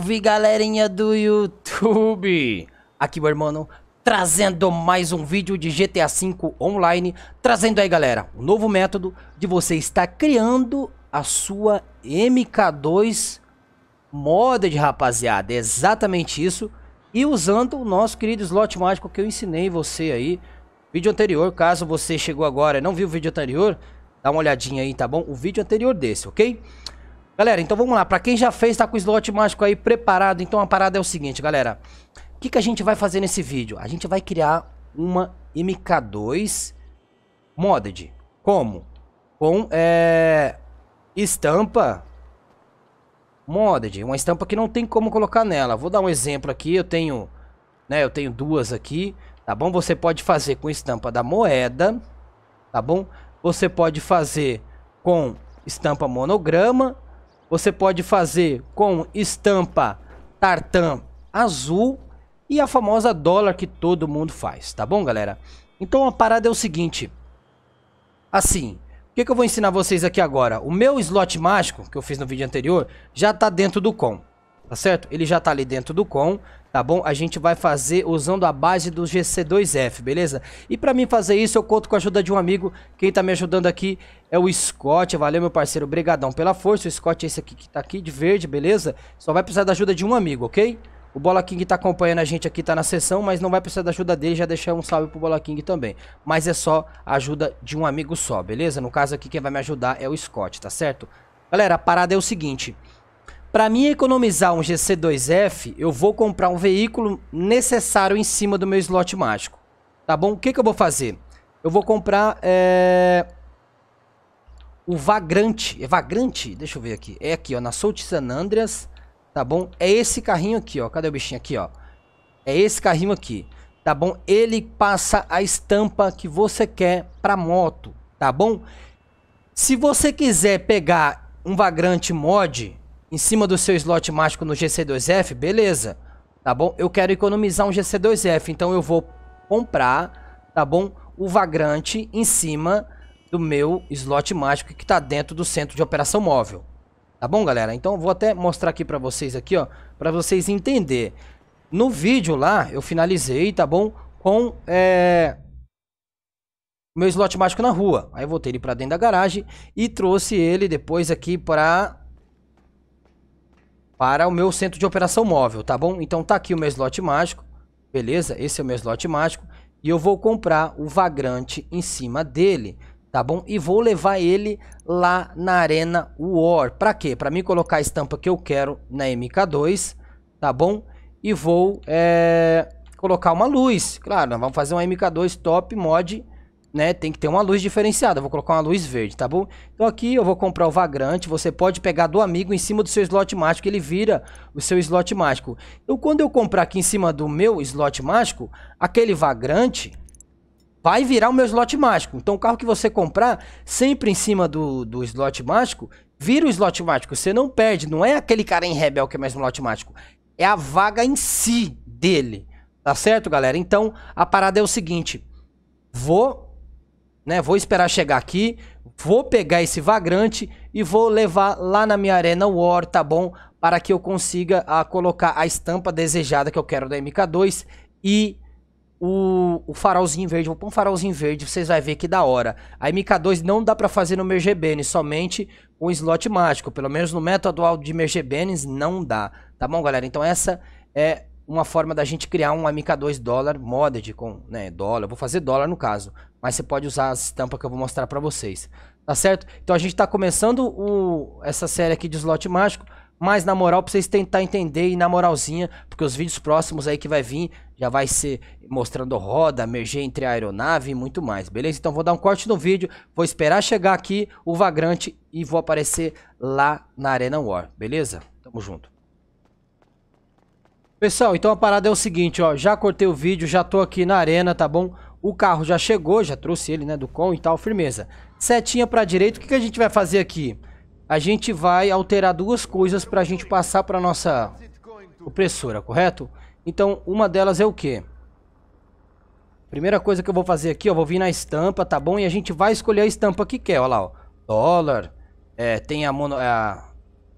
Salve galerinha do YouTube! Aqui meu irmão trazendo mais um vídeo de GTA V Online, trazendo aí galera, um novo método de você estar criando a sua MK2 Modded rapaziada, é exatamente isso, e usando o nosso querido slot mágico que eu ensinei você aí, vídeo anterior, caso você chegou agora e não viu o vídeo anterior, dá uma olhadinha aí, tá bom? O vídeo anterior desse, ok? Ok? Galera, então vamos lá. Para quem já fez, tá com o slot mágico aí preparado. Então a parada é o seguinte, galera. O que, que a gente vai fazer nesse vídeo? A gente vai criar uma MK2 modded. Como? Com é, estampa modded. Uma estampa que não tem como colocar nela. Vou dar um exemplo aqui. Eu tenho, né, eu tenho duas aqui. Tá bom? Você pode fazer com estampa da moeda. Tá bom? Você pode fazer com estampa monograma você pode fazer com estampa tartan azul e a famosa dólar que todo mundo faz, tá bom, galera? Então a parada é o seguinte. Assim, o que, que eu vou ensinar vocês aqui agora? O meu slot mágico, que eu fiz no vídeo anterior, já está dentro do com tá certo? Ele já tá ali dentro do com, tá bom? A gente vai fazer usando a base do GC2F, beleza? E pra mim fazer isso, eu conto com a ajuda de um amigo, quem tá me ajudando aqui é o Scott, valeu meu parceiro, Obrigadão pela força, o Scott é esse aqui que tá aqui de verde, beleza? Só vai precisar da ajuda de um amigo, ok? O Bola King tá acompanhando a gente aqui, tá na sessão, mas não vai precisar da ajuda dele, já deixar um salve pro Bola King também. Mas é só a ajuda de um amigo só, beleza? No caso aqui, quem vai me ajudar é o Scott, tá certo? Galera, a parada é o seguinte, para mim economizar um GC2F, eu vou comprar um veículo necessário em cima do meu slot mágico. Tá bom? O que, que eu vou fazer? Eu vou comprar eh, é... o Vagrante. É Vagrante? Deixa eu ver aqui. É aqui, ó, na South San Andreas. Tá bom? É esse carrinho aqui, ó. Cadê o bichinho aqui, ó? É esse carrinho aqui. Tá bom? Ele passa a estampa que você quer pra moto. Tá bom? Se você quiser pegar um Vagrante mod, em cima do seu slot mágico no GC2F, beleza. Tá bom? Eu quero economizar um GC2F, então eu vou comprar, tá bom? O Vagrante em cima do meu slot mágico que tá dentro do centro de operação móvel. Tá bom, galera? Então vou até mostrar aqui pra vocês aqui, ó, pra vocês entender. No vídeo lá, eu finalizei, tá bom? Com, é meu slot mágico na rua. Aí eu voltei ele para dentro da garagem e trouxe ele depois aqui para para o meu centro de operação móvel, tá bom? Então tá aqui o meu slot mágico, beleza? Esse é o meu slot mágico. E eu vou comprar o Vagrante em cima dele, tá bom? E vou levar ele lá na Arena War. para quê? Para mim colocar a estampa que eu quero na MK2, tá bom? E vou é, colocar uma luz. Claro, nós vamos fazer uma MK2 top mod né, tem que ter uma luz diferenciada. vou colocar uma luz verde, tá bom? Então aqui eu vou comprar o vagrante. Você pode pegar do amigo em cima do seu slot mágico, ele vira o seu slot mágico. Então quando eu comprar aqui em cima do meu slot mágico, aquele vagrante vai virar o meu slot mágico. Então o carro que você comprar sempre em cima do, do slot mágico, vira o slot mágico. Você não perde, não é aquele cara em rebel que é mais um slot mágico. É a vaga em si dele. Tá certo, galera? Então, a parada é o seguinte. Vou né? Vou esperar chegar aqui, vou pegar esse vagrante e vou levar lá na minha Arena War, tá bom? Para que eu consiga a, ah, colocar a estampa desejada que eu quero da MK2 e o, o farolzinho verde. Vou pôr um farolzinho verde, vocês vão ver que da hora. A MK2 não dá para fazer no Mergebenes, somente um slot mágico. Pelo menos no método alto de Mergebenes não dá, tá bom, galera? Então essa é uma forma da gente criar um MK2 dólar modded com, né, dólar, vou fazer dólar no caso, mas você pode usar as estampas que eu vou mostrar para vocês. Tá certo? Então a gente tá começando o, essa série aqui de slot mágico. Mas na moral, pra vocês tentar entender e na moralzinha, porque os vídeos próximos aí que vai vir já vai ser mostrando roda, merger entre a aeronave e muito mais, beleza? Então vou dar um corte no vídeo, vou esperar chegar aqui o Vagrante e vou aparecer lá na Arena War, beleza? Tamo junto. Pessoal, então a parada é o seguinte, ó, já cortei o vídeo, já tô aqui na arena, tá bom? O carro já chegou, já trouxe ele, né, do com e tal, firmeza. Setinha para direita, o que, que a gente vai fazer aqui? A gente vai alterar duas coisas para a gente passar para nossa opressora, correto? Então, uma delas é o quê? Primeira coisa que eu vou fazer aqui, ó, vou vir na estampa, tá bom? E a gente vai escolher a estampa que quer, ó lá, ó. Dólar, é, tem a, mono, a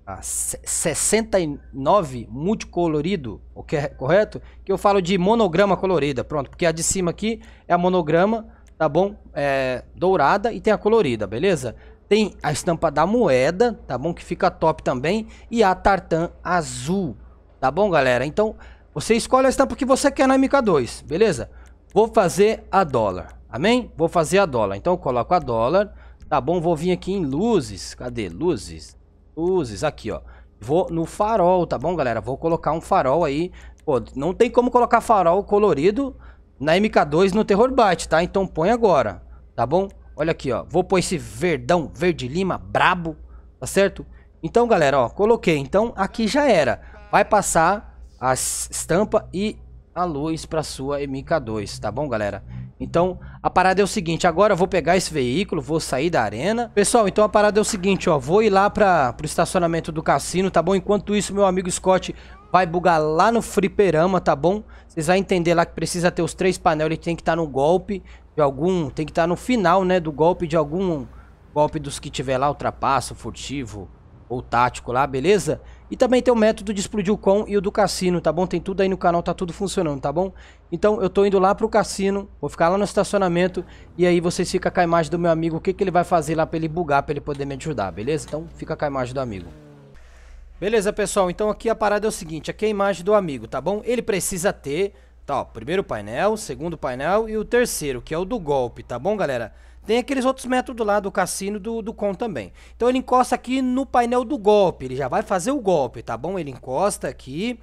ah, a 69 multicolorido, o que é correto? Que eu falo de monograma colorida, pronto, porque a de cima aqui é a monograma, tá bom? É, dourada e tem a colorida, beleza? Tem a estampa da moeda, tá bom? Que fica top também. E a tartan azul, tá bom, galera? Então, você escolhe a estampa que você quer na MK2, beleza? Vou fazer a dólar, amém? Vou fazer a dólar. Então, eu coloco a dólar, tá bom? Vou vir aqui em luzes, cadê? Luzes, luzes, aqui, ó. Vou no farol, tá bom, galera? Vou colocar um farol aí. Pô, não tem como colocar farol colorido na MK2 no Terror Bite, tá? Então põe agora, tá bom? Olha aqui, ó. Vou pôr esse verdão, verde lima, brabo, tá certo? Então, galera, ó, coloquei. Então, aqui já era. Vai passar a estampa e a luz para sua MK2, tá bom, galera? Então, a parada é o seguinte, agora eu vou pegar esse veículo, vou sair da arena. Pessoal, então a parada é o seguinte, ó, vou ir lá para pro estacionamento do cassino, tá bom? Enquanto isso, meu amigo Scott vai bugar lá no fliperama, tá bom? Vocês vão entender lá que precisa ter os três painéis, ele tem que estar tá no golpe de algum, tem que estar tá no final, né, do golpe de algum golpe dos que tiver lá, ultrapasso, furtivo ou tático lá, beleza? E também tem o método de explodir o com e o do cassino, tá bom? Tem tudo aí no canal, tá tudo funcionando, tá bom? Então eu tô indo lá pro cassino, vou ficar lá no estacionamento e aí vocês ficam com a imagem do meu amigo, o que, que ele vai fazer lá pra ele bugar, pra ele poder me ajudar, beleza? Então fica com a imagem do amigo. Beleza, pessoal, então aqui a parada é o seguinte, aqui é a imagem do amigo, tá bom? Ele precisa ter, tá, ó, primeiro painel, segundo painel e o terceiro, que é o do golpe, tá bom, galera? Tem aqueles outros métodos lá do cassino do, do com também. Então ele encosta aqui no painel do golpe, ele já vai fazer o golpe, tá bom? Ele encosta aqui,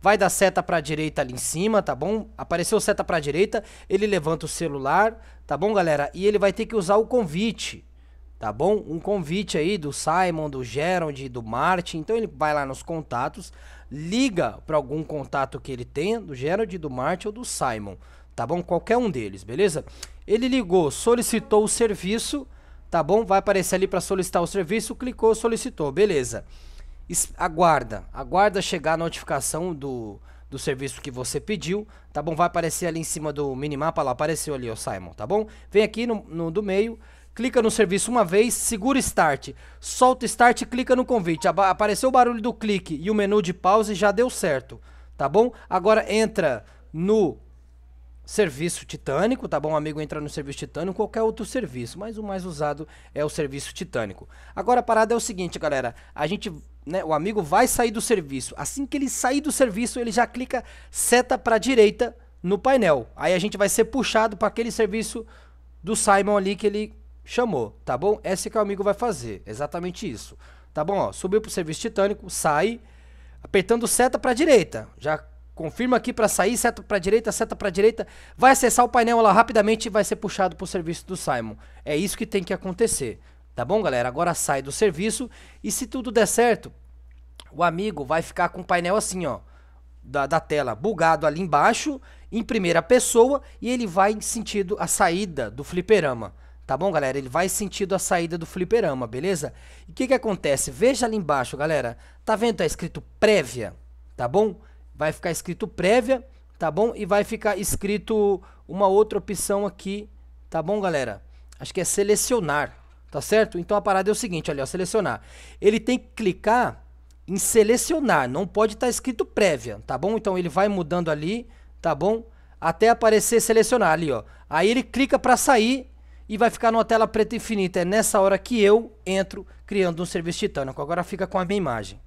vai dar seta para direita ali em cima, tá bom? Apareceu seta para direita, ele levanta o celular, tá bom, galera? E ele vai ter que usar o convite, tá bom? Um convite aí do Simon, do Gerald, do Martin. Então ele vai lá nos contatos, liga para algum contato que ele tenha, do Gerald, do Martin ou do Simon, tá bom? Qualquer um deles, beleza? Ele ligou, solicitou o serviço, tá bom? Vai aparecer ali para solicitar o serviço, clicou, solicitou, beleza. Es aguarda, aguarda chegar a notificação do, do serviço que você pediu, tá bom? Vai aparecer ali em cima do minimapa, lá apareceu ali, ó, Simon, tá bom? Vem aqui no, no do meio, clica no serviço uma vez, segura Start, solta Start e clica no convite. Aba apareceu o barulho do clique e o menu de pause, já deu certo, tá bom? Agora entra no serviço titânico, tá bom? amigo entra no serviço titânico, qualquer outro serviço, mas o mais usado é o serviço titânico. Agora a parada é o seguinte, galera, a gente, né, o amigo vai sair do serviço. Assim que ele sair do serviço, ele já clica seta para direita no painel. Aí a gente vai ser puxado para aquele serviço do Simon ali que ele chamou, tá bom? Esse que o amigo vai fazer, exatamente isso. Tá bom, ó, subiu pro serviço titânico, sai, apertando seta para direita, já Confirma aqui para sair, seta para direita, seta para direita, vai acessar o painel lá rapidamente e vai ser puxado para o serviço do Simon. É isso que tem que acontecer, tá bom, galera? Agora sai do serviço e se tudo der certo, o amigo vai ficar com o painel assim, ó, da, da tela bugado ali embaixo, em primeira pessoa e ele vai em sentido a saída do fliperama. Tá bom, galera? Ele vai sentido a saída do fliperama, beleza? E o que que acontece? Veja ali embaixo, galera. Tá vendo? Tá escrito prévia, tá bom? vai ficar escrito prévia, tá bom? E vai ficar escrito uma outra opção aqui, tá bom, galera? Acho que é selecionar, tá certo? Então a parada é o seguinte, olha, ó, selecionar. Ele tem que clicar em selecionar, não pode estar tá escrito prévia, tá bom? Então ele vai mudando ali, tá bom? Até aparecer selecionar ali, ó. Aí ele clica para sair e vai ficar numa tela preta infinita. É nessa hora que eu entro criando um serviço titânico. Agora fica com a minha imagem.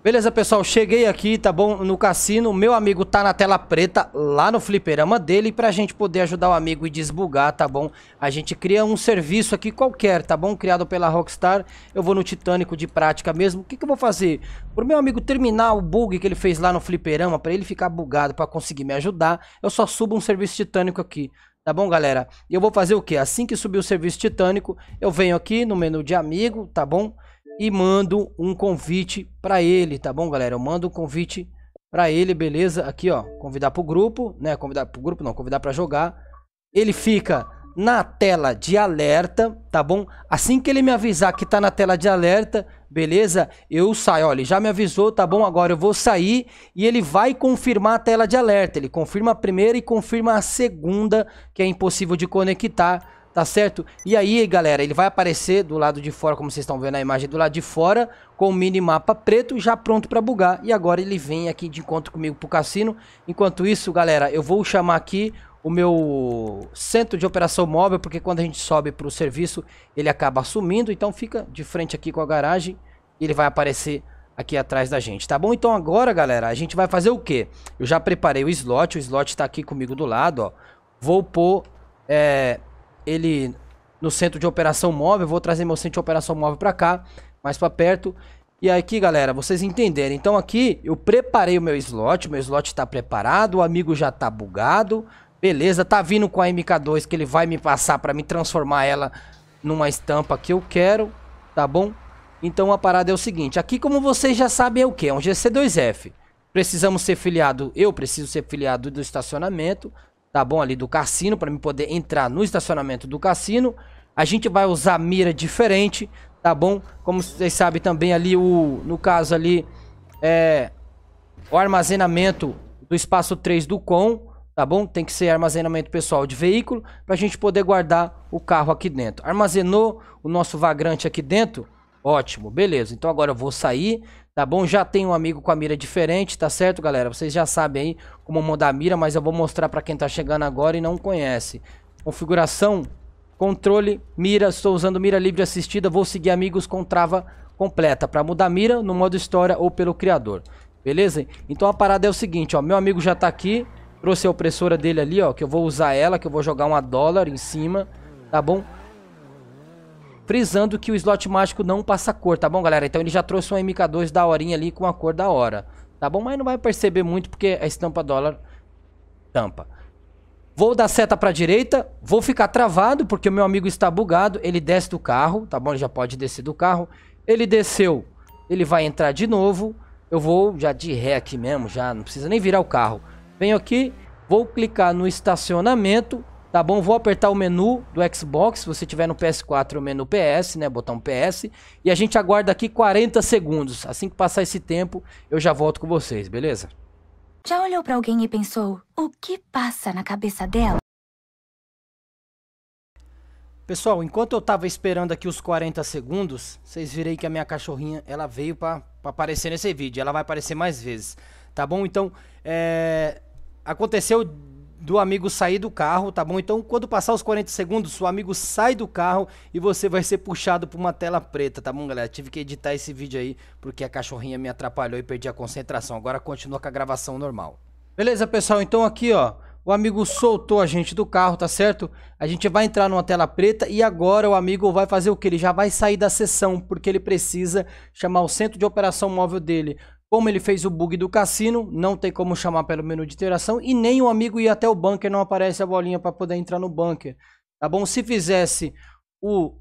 Beleza, pessoal, cheguei aqui, tá bom, no cassino, meu amigo tá na tela preta, lá no fliperama dele, pra gente poder ajudar o amigo e desbugar, tá bom? A gente cria um serviço aqui qualquer, tá bom? Criado pela Rockstar, eu vou no Titânico de prática mesmo, o que que eu vou fazer? Pro meu amigo terminar o bug que ele fez lá no fliperama, pra ele ficar bugado, pra conseguir me ajudar, eu só subo um serviço titânico aqui, Tá bom, galera? E eu vou fazer o que Assim que subir o serviço titânico, eu venho aqui no menu de amigo, tá bom? e mando um convite para ele, tá bom, galera? Eu mando um convite para ele, beleza? Aqui, ó, convidar pro grupo, né? Convidar pro grupo, não, convidar para jogar. Ele fica na tela de alerta, tá bom? Assim que ele me avisar que tá na tela de alerta, beleza? Eu saio, olha, ele já me avisou, tá bom? Agora eu vou sair e ele vai confirmar a tela de alerta. Ele confirma a primeira e confirma a segunda, que é impossível de conectar tá certo? E aí, galera, ele vai aparecer do lado de fora, como vocês estão vendo na imagem, do lado de fora, com o minimapa preto, já pronto para bugar. E agora ele vem aqui de encontro comigo pro cassino. Enquanto isso, galera, eu vou chamar aqui o meu centro de operação móvel, porque quando a gente sobe pro serviço, ele acaba sumindo. Então fica de frente aqui com a garagem e ele vai aparecer aqui atrás da gente, tá bom? Então agora, galera, a gente vai fazer o quê? Eu já preparei o slot, o slot tá aqui comigo do lado, ó. Vou pôr é, ele no centro de operação móvel. Vou trazer meu centro de operação móvel para cá, mais para perto. E aqui, galera, vocês entenderem. Então aqui eu preparei o meu slot, meu slot está preparado, o amigo já está bugado. Beleza, tá vindo com a MK2 que ele vai me passar para me transformar ela numa estampa que eu quero, tá bom? Então a parada é o seguinte, aqui como vocês já sabem é o que? É um GC2F. Precisamos ser filiado, eu preciso ser filiado do estacionamento tá bom? Ali do cassino, para me poder entrar no estacionamento do cassino. A gente vai usar mira diferente, tá bom? Como vocês sabem também ali, o, no caso ali, é, o armazenamento do espaço 3 do com, tá bom? Tem que ser armazenamento pessoal de veículo para a gente poder guardar o carro aqui dentro. Armazenou o nosso vagrante aqui dentro? Ótimo, beleza. Então agora eu vou sair, tá bom? Já tem um amigo com a mira diferente, tá certo, galera? Vocês já sabem aí como mudar a mira, mas eu vou mostrar para quem tá chegando agora e não conhece. Configuração, controle, mira, estou usando mira livre assistida, vou seguir amigos com trava completa para mudar a mira no modo história ou pelo criador. Beleza? Então a parada é o seguinte, ó, meu amigo já tá aqui, trouxe a opressora dele ali, ó, que eu vou usar ela, que eu vou jogar uma dólar em cima, tá bom? frisando que o slot mágico não passa cor, tá bom, galera? Então ele já trouxe um MK2 da horinha ali com a cor da hora, tá bom? Mas não vai perceber muito porque a estampa dólar tampa. Vou dar seta pra direita, vou ficar travado porque o meu amigo está bugado, ele desce do carro, tá bom? Ele já pode descer do carro. Ele desceu, ele vai entrar de novo. Eu vou já de ré aqui mesmo, já não precisa nem virar o carro. Venho aqui, vou clicar no estacionamento, Tá bom, vou apertar o menu do Xbox, se você tiver no PS4 o menu PS, né, botão PS, e a gente aguarda aqui 40 segundos. Assim que passar esse tempo, eu já volto com vocês, beleza? Já olhou para alguém e pensou: "O que passa na cabeça dela?" Pessoal, enquanto eu tava esperando aqui os 40 segundos, vocês virem que a minha cachorrinha, ela veio para aparecer nesse vídeo, ela vai aparecer mais vezes, tá bom? Então, é... aconteceu do amigo sair do carro, tá bom? Então, quando passar os 40 segundos, o amigo sai do carro e você vai ser puxado para uma tela preta, tá bom, galera? Tive que editar esse vídeo aí porque a cachorrinha me atrapalhou e perdi a concentração. Agora continua com a gravação normal. Beleza, pessoal? Então aqui, ó, o amigo soltou a gente do carro, tá certo? A gente vai entrar numa tela preta e agora o amigo vai fazer o que? Ele já vai sair da sessão porque ele precisa chamar o centro de operação móvel dele. Como ele fez o bug do cassino, não tem como chamar pelo menu de interação e nem o amigo ir até o bunker, não aparece a bolinha para poder entrar no bunker. Tá bom? Se fizesse o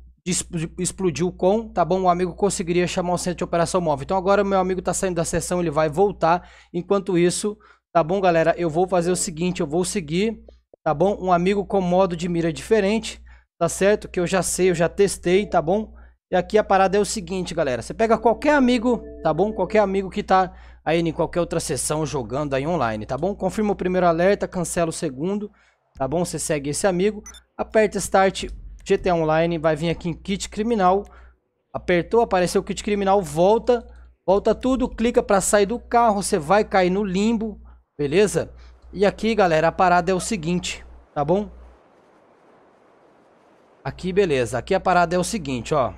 explodiu com, tá bom? O amigo conseguiria chamar o centro de operação móvel. Então agora o meu amigo tá saindo da sessão, ele vai voltar. Enquanto isso, tá bom, galera? Eu vou fazer o seguinte, eu vou seguir, tá bom? Um amigo com modo de mira diferente, tá certo? Que eu já sei, eu já testei, tá bom? E aqui a parada é o seguinte, galera. Você pega qualquer amigo, tá bom? Qualquer amigo que tá aí em qualquer outra sessão jogando aí online, tá bom? Confirma o primeiro alerta, cancela o segundo, tá bom? Você segue esse amigo, aperta Start GTA Online, vai vir aqui em Kit Criminal. Apertou, apareceu o Kit Criminal, volta, volta tudo, clica para sair do carro, você vai cair no limbo, beleza? E aqui, galera, a parada é o seguinte, tá bom? Aqui, beleza. Aqui a parada é o seguinte, ó.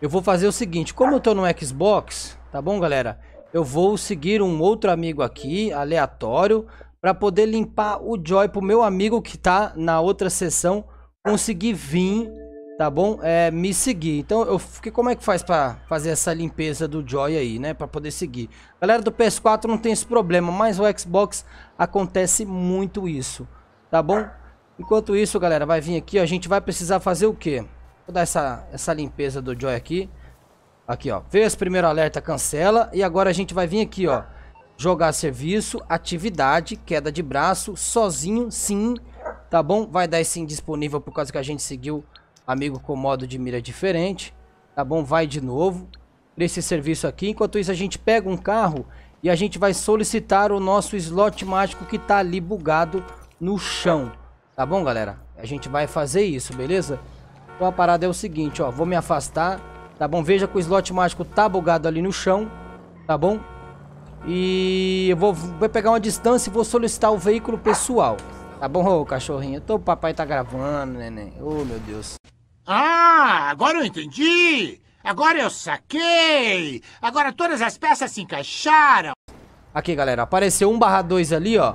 Eu vou fazer o seguinte, como eu tô no Xbox, tá bom, galera? Eu vou seguir um outro amigo aqui, aleatório, para poder limpar o Joy pro meu amigo que tá na outra sessão conseguir vir, tá bom? É, me seguir. Então, eu fiquei, como é que faz para fazer essa limpeza do Joy aí, né? Para poder seguir. Galera do PS4 não tem esse problema, mas o Xbox acontece muito isso, tá bom? Enquanto isso, galera, vai vir aqui, ó, a gente vai precisar fazer o quê? Vou dar essa, essa limpeza do Joy aqui. Aqui, ó. Fez primeiro alerta, cancela. E agora a gente vai vir aqui, ó. Jogar serviço, atividade, queda de braço, sozinho, sim. Tá bom? Vai dar esse indisponível por causa que a gente seguiu amigo com modo de mira diferente. Tá bom? Vai de novo. Esse serviço aqui. Enquanto isso, a gente pega um carro e a gente vai solicitar o nosso slot mágico que tá ali bugado no chão. Tá bom, galera? A gente vai fazer isso, beleza? Então a parada é o seguinte, ó. Vou me afastar, tá bom? Veja que o slot mágico tá bugado ali no chão, tá bom? E eu vou, vou pegar uma distância e vou solicitar o veículo pessoal. Tá bom, ô cachorrinho? Então o papai tá gravando, neném. Ô, oh, meu Deus. Ah, agora eu entendi! Agora eu saquei! Agora todas as peças se encaixaram! Aqui, galera, apareceu 1 barra 2 ali, ó.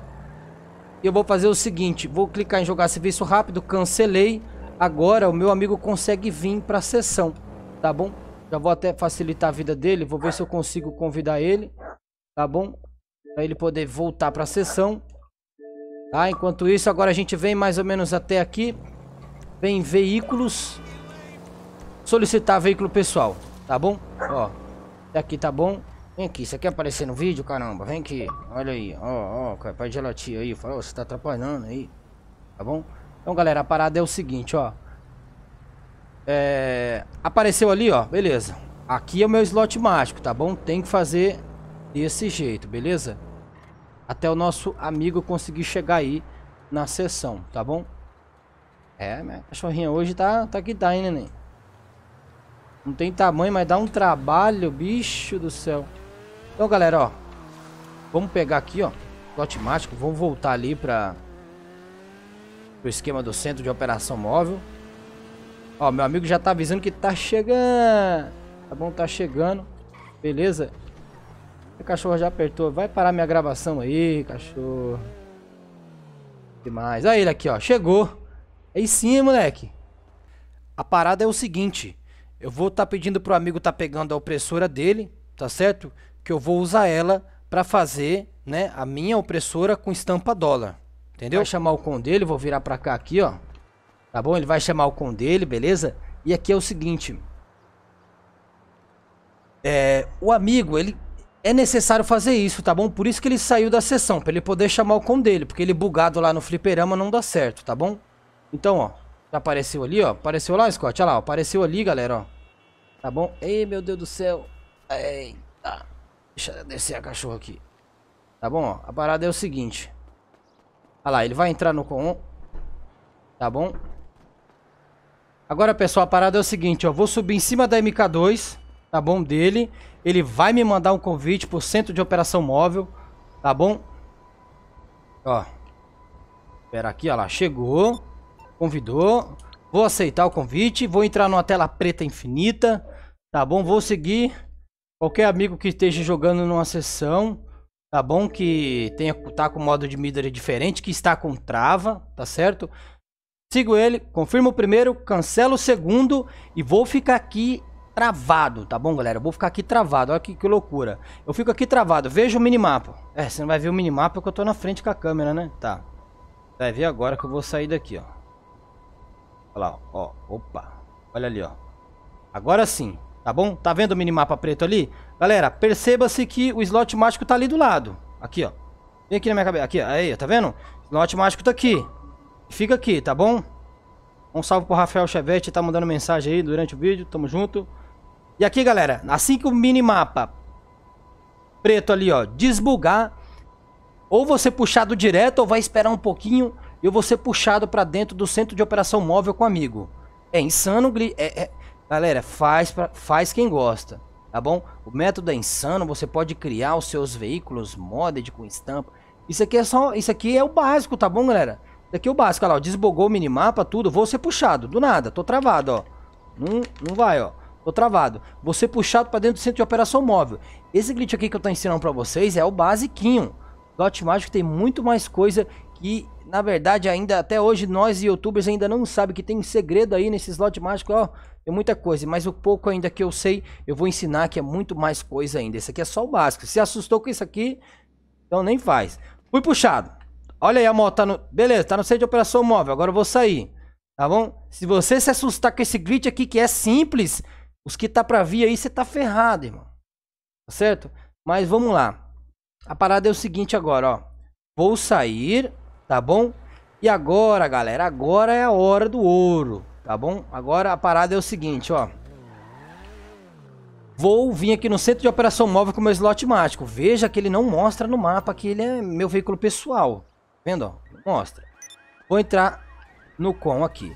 Eu vou fazer o seguinte, vou clicar em jogar serviço rápido, cancelei. Agora o meu amigo consegue vir para a sessão, tá bom? Já vou até facilitar a vida dele, vou ver se eu consigo convidar ele, tá bom? Para ele poder voltar para a sessão. Tá? Enquanto isso, agora a gente vem mais ou menos até aqui. Vem veículos. Solicitar veículo pessoal, tá bom? Ó, aqui tá bom. Vem aqui, você quer aparecer no vídeo, caramba? Vem aqui, olha aí, ó, ó, pai de gelatia aí, falou, você tá atrapalhando aí, tá bom? Então, galera, a parada é o seguinte, ó. É... Apareceu ali, ó. Beleza. Aqui é o meu slot mágico, tá bom? Tem que fazer desse jeito, beleza? Até o nosso amigo conseguir chegar aí na sessão, tá bom? É, minha cachorrinha hoje tá, tá que tá, hein, neném? Não tem tamanho, mas dá um trabalho, bicho do céu. Então, galera, ó. Vamos pegar aqui, ó. Slot mágico. Vamos voltar ali pra o esquema do centro de operação móvel. Ó, meu amigo já tá avisando que tá chegando. Tá bom, tá chegando. Beleza? O cachorro já apertou. Vai parar minha gravação aí, cachorro. Demais. Aí ele aqui, ó. Chegou. Aí sim, moleque. A parada é o seguinte. Eu vou estar tá pedindo pro amigo tá pegando a opressora dele, tá certo? Que eu vou usar ela para fazer, né, a minha opressora com estampa dólar. Entendeu? Vai chamar o com dele, vou virar pra cá aqui, ó. Tá bom? Ele vai chamar o com dele, beleza? E aqui é o seguinte. É, o amigo, ele é necessário fazer isso, tá bom? Por isso que ele saiu da sessão, pra ele poder chamar o com dele. Porque ele bugado lá no fliperama não dá certo, tá bom? Então, ó. Já apareceu ali, ó. Apareceu lá, Scott? Olha lá, ó, apareceu ali, galera, ó. Tá bom? Ei, meu Deus do céu. Eita. Deixa eu descer a cachorra aqui. Tá bom, ó. A parada é o seguinte. Olha lá, ele vai entrar no com Tá bom? Agora, pessoal, a parada é o seguinte, ó. Vou subir em cima da MK2, tá bom, dele. Ele vai me mandar um convite pro centro de operação móvel, tá bom? Ó. Espera aqui, ó lá. Chegou. Convidou. Vou aceitar o convite. Vou entrar numa tela preta infinita, tá bom? Vou seguir qualquer amigo que esteja jogando numa sessão tá bom? Que tenha, tá com modo de midler diferente, que está com trava, tá certo? Sigo ele, confirmo o primeiro, cancelo o segundo e vou ficar aqui travado, tá bom, galera? Eu vou ficar aqui travado, olha que, que loucura. Eu fico aqui travado, veja o minimapa. É, você não vai ver o minimapa porque eu tô na frente com a câmera, né? Tá. Vai ver agora que eu vou sair daqui, ó. Olha lá, ó. Opa. Olha ali, ó. Agora sim. Tá bom? Tá vendo o minimapa preto ali? Galera, perceba-se que o slot mágico tá ali do lado. Aqui, ó. Vem aqui na minha cabeça. Aqui, aí, tá vendo? O slot mágico tá aqui. Fica aqui, tá bom? Um salve pro Rafael Chevette, tá mandando mensagem aí durante o vídeo. Tamo junto. E aqui, galera, assim que o minimapa preto ali, ó, desbugar, ou você puxado direto ou vai esperar um pouquinho e eu vou ser puxado para dentro do centro de operação móvel com o amigo. É insano, é, é, Galera, faz, pra, faz quem gosta, tá bom? O método é insano, você pode criar os seus veículos modded com estampa. Isso aqui é só, isso aqui é o básico, tá bom, galera? Isso aqui é o básico, olha lá, ó, desbogou o minimapa, tudo, vou ser puxado, do nada, tô travado, ó. Não, não vai, ó. Tô travado. Vou ser puxado pra dentro do centro de operação móvel. Esse glitch aqui que eu tô ensinando pra vocês é o basiquinho. Dot Magic tem muito mais coisa que na verdade, ainda até hoje, nós youtubers ainda não sabe que tem segredo aí nesse slot mágico, ó. Tem muita coisa, mas o pouco ainda que eu sei, eu vou ensinar que é muito mais coisa ainda. Esse aqui é só o básico. Se assustou com isso aqui, então nem faz. Fui puxado. Olha aí a moto, tá no... Beleza, tá no centro de operação móvel, agora eu vou sair. Tá bom? Se você se assustar com esse glitch aqui, que é simples, os que tá pra vir aí, você tá ferrado, irmão. Tá certo? Mas vamos lá. A parada é o seguinte agora, ó. Vou sair, tá bom? E agora, galera, agora é a hora do ouro, tá bom? Agora a parada é o seguinte, ó. Vou vir aqui no centro de operação móvel com meu slot mágico. Veja que ele não mostra no mapa que ele é meu veículo pessoal. Vendo, ó? Mostra. Vou entrar no com aqui.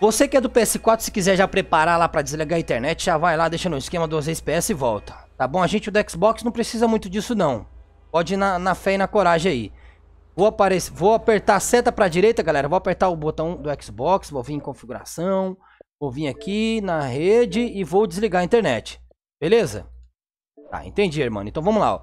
Você que é do PS4, se quiser já preparar lá para desligar a internet, já vai lá, deixa no esquema 2 PS e volta. Tá bom? A gente do Xbox não precisa muito disso não. Pode ir na, na fé e na coragem aí. Vou, aparecer, vou apertar a seta para a direita, galera. Vou apertar o botão do Xbox, vou vir em configuração, vou vir aqui na rede e vou desligar a internet. Beleza? Tá, entendi, irmão. Então vamos lá, ó.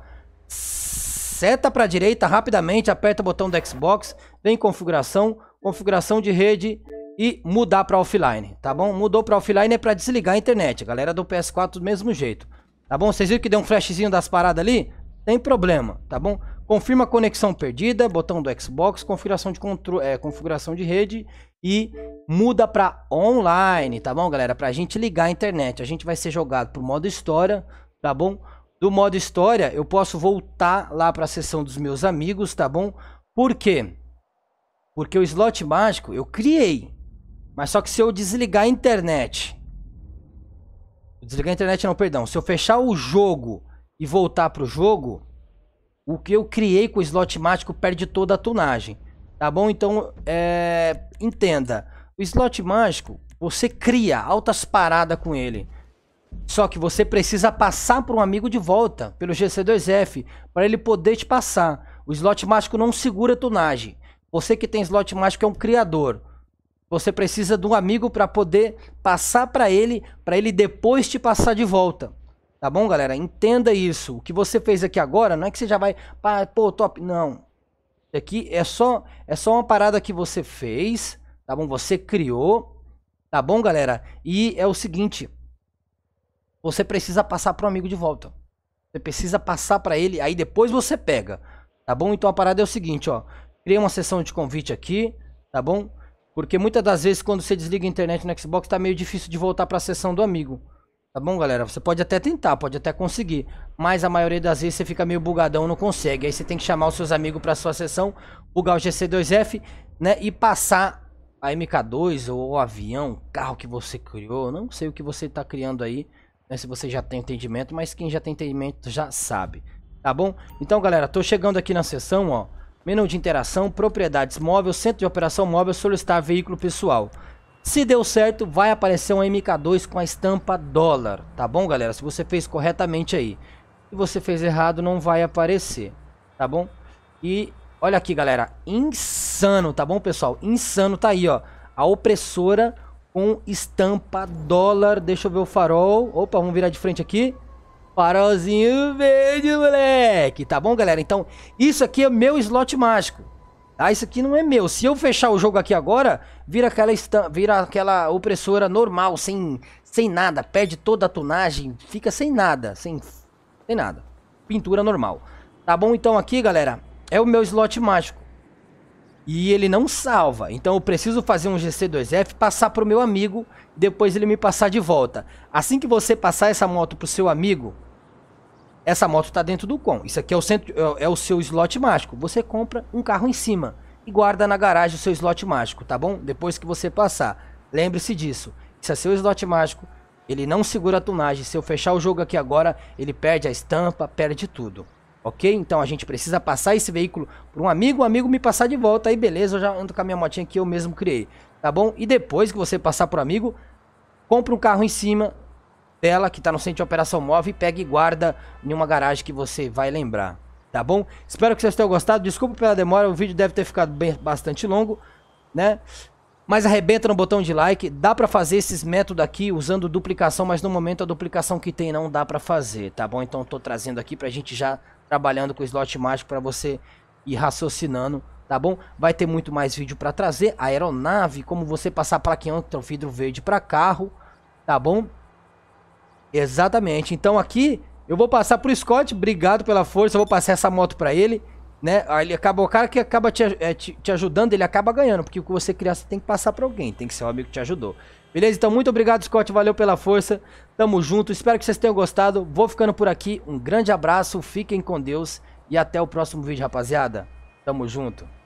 Seta para a direita rapidamente, aperta o botão do Xbox, vem em configuração, configuração de rede e mudar para offline, tá bom? Mudou para offline é para desligar a internet. Galera do PS4 do mesmo jeito. Tá bom? Vocês viram que deu um flashzinho das paradas ali? Tem problema, tá bom? Confirma conexão perdida, botão do Xbox, configuração de, é, configuração de rede e muda para online, tá bom, galera? Para a gente ligar a internet. A gente vai ser jogado pro modo história, tá bom? Do modo história, eu posso voltar lá para a sessão dos meus amigos, tá bom? Por quê? Porque o slot mágico eu criei. Mas só que se eu desligar a internet... Desligar a internet não, perdão. Se eu fechar o jogo e voltar pro jogo, o que eu criei com o slot mágico perde toda a tunagem. Tá bom? Então, é... entenda. O slot mágico, você cria altas paradas com ele. Só que você precisa passar para um amigo de volta, pelo GC2F, para ele poder te passar. O slot mágico não segura a tunagem. Você que tem slot mágico é um criador. Você precisa de um amigo para poder passar para ele, para ele depois te passar de volta. Tá bom, galera? Entenda isso. O que você fez aqui agora não é que você já vai, pô, top. Não. Aqui é só, é só uma parada que você fez, tá bom? Você criou, tá bom, galera? E é o seguinte: você precisa passar pro amigo de volta. Você precisa passar para ele, aí depois você pega, tá bom? Então a parada é o seguinte, ó. Criei uma sessão de convite aqui, tá bom? Porque muitas das vezes quando você desliga a internet no Xbox tá meio difícil de voltar para a sessão do amigo. Tá bom, galera? Você pode até tentar, pode até conseguir. Mas a maioria das vezes você fica meio bugadão, não consegue. Aí você tem que chamar os seus amigos para sua sessão, bugar o GC2F, né? E passar a MK2 ou o avião, carro que você criou. Não sei o que você tá criando aí, né? Se você já tem entendimento, mas quem já tem entendimento já sabe. Tá bom? Então, galera, tô chegando aqui na sessão, ó. Menu de interação, propriedades móvel, centro de operação móvel, solicitar veículo pessoal. Se deu certo, vai aparecer um MK2 com a estampa dólar, tá bom, galera? Se você fez corretamente aí. Se você fez errado, não vai aparecer, tá bom? E olha aqui, galera, insano, tá bom, pessoal? Insano, tá aí, ó. A opressora com estampa dólar. Deixa eu ver o farol. Opa, vamos virar de frente aqui. Farolzinho verde, moleque, tá bom, galera? Então, isso aqui é meu slot mágico. Ah, isso aqui não é meu. Se eu fechar o jogo aqui agora, vira aquela, vira aquela opressora normal, sem, sem nada. Perde toda a tonagem, fica sem nada, sem, sem nada. Pintura normal. Tá bom então aqui, galera? É o meu slot mágico. E ele não salva. Então eu preciso fazer um GC2F, passar pro meu amigo, depois ele me passar de volta. Assim que você passar essa moto pro seu amigo, essa moto está dentro do com. Isso aqui é o, centro, é, é o seu slot mágico. Você compra um carro em cima e guarda na garagem o seu slot mágico, tá bom? Depois que você passar. Lembre-se disso. Isso é seu slot mágico. Ele não segura a tunagem. Se eu fechar o jogo aqui agora, ele perde a estampa, perde tudo. Ok? Então a gente precisa passar esse veículo para um amigo, o um amigo me passar de volta. Aí beleza, eu já ando com a minha motinha que eu mesmo criei. Tá bom? E depois que você passar para o amigo, compra um carro em cima tela que está no centro de operação móvel e pega e guarda em uma garagem que você vai lembrar, tá bom? Espero que vocês tenham gostado, desculpa pela demora, o vídeo deve ter ficado bem, bastante longo, né? Mas arrebenta no botão de like, dá para fazer esses métodos aqui usando duplicação, mas no momento a duplicação que tem não dá para fazer, tá bom? Então estou trazendo aqui para a gente já trabalhando com o slot mágico para você ir raciocinando tá bom? Vai ter muito mais vídeo para trazer, aeronave, como você passar plaqueão, então, vidro verde para carro, tá bom? Exatamente. Então aqui eu vou passar pro Scott, obrigado pela força, eu vou passar essa moto para ele, né? ele acaba, o cara que acaba te, é, te, te, ajudando, ele acaba ganhando, porque o que você criar você tem que passar para alguém, tem que ser um amigo que te ajudou. Beleza? Então muito obrigado, Scott, valeu pela força. Tamo junto. Espero que vocês tenham gostado. Vou ficando por aqui. Um grande abraço, fiquem com Deus e até o próximo vídeo, rapaziada. Tamo junto.